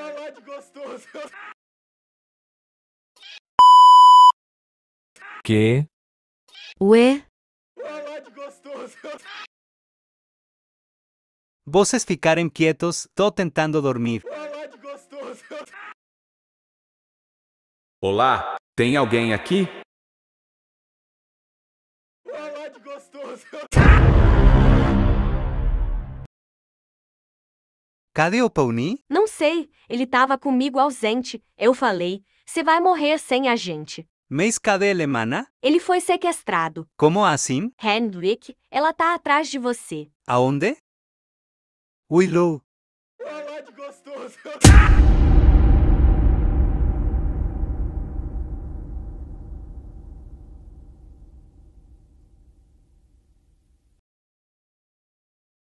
Olá de gostoso. Que? Ué? Olá de gostoso. Vocês ficarem quietos, tô tentando dormir. Olá de gostoso. Olá, tem alguém aqui? Olá de gostoso. Cadê o Pauni? Não sei. Ele tava comigo ausente. Eu falei, você vai morrer sem a gente. Mas cadê Lemana? Ele foi sequestrado. Como assim? Hendrik, ela tá atrás de você. Aonde? Willow. Ah, de gostoso!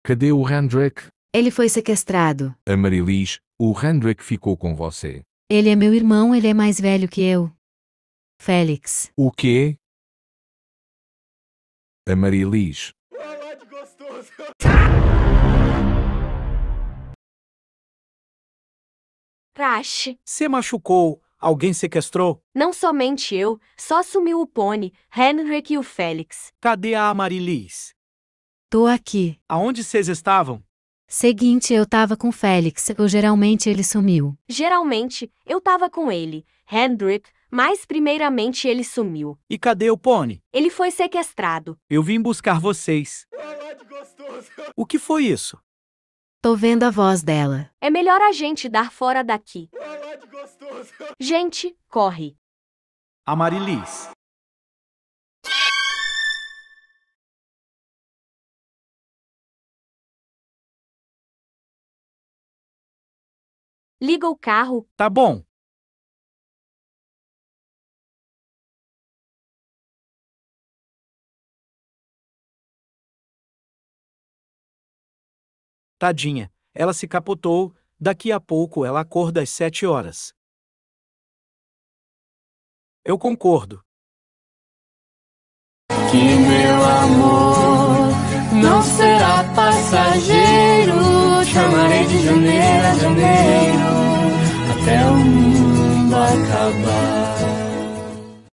Cadê o Hendrik? Ele foi sequestrado. Marilis, o Randwick ficou com você. Ele é meu irmão, ele é mais velho que eu. Félix. O quê? Amarilis. Ai, que gostoso! Trash. Se machucou. Alguém sequestrou? Não somente eu, só sumiu o Pony, Henrik e o Félix. Cadê a Marilis? Tô aqui. Aonde vocês estavam? Seguinte, eu tava com Félix, ou geralmente ele sumiu. Geralmente, eu tava com ele, Hendrik, mas primeiramente ele sumiu. E cadê o pônei? Ele foi sequestrado. Eu vim buscar vocês. O que foi isso? Tô vendo a voz dela. É melhor a gente dar fora daqui. Gente, corre. Amarilis, Liga o carro. Tá bom. Tadinha, ela se capotou, daqui a pouco ela acorda às sete horas. Eu concordo. Que meu amor não será passageiro, chamarei de janeiro a janeiro.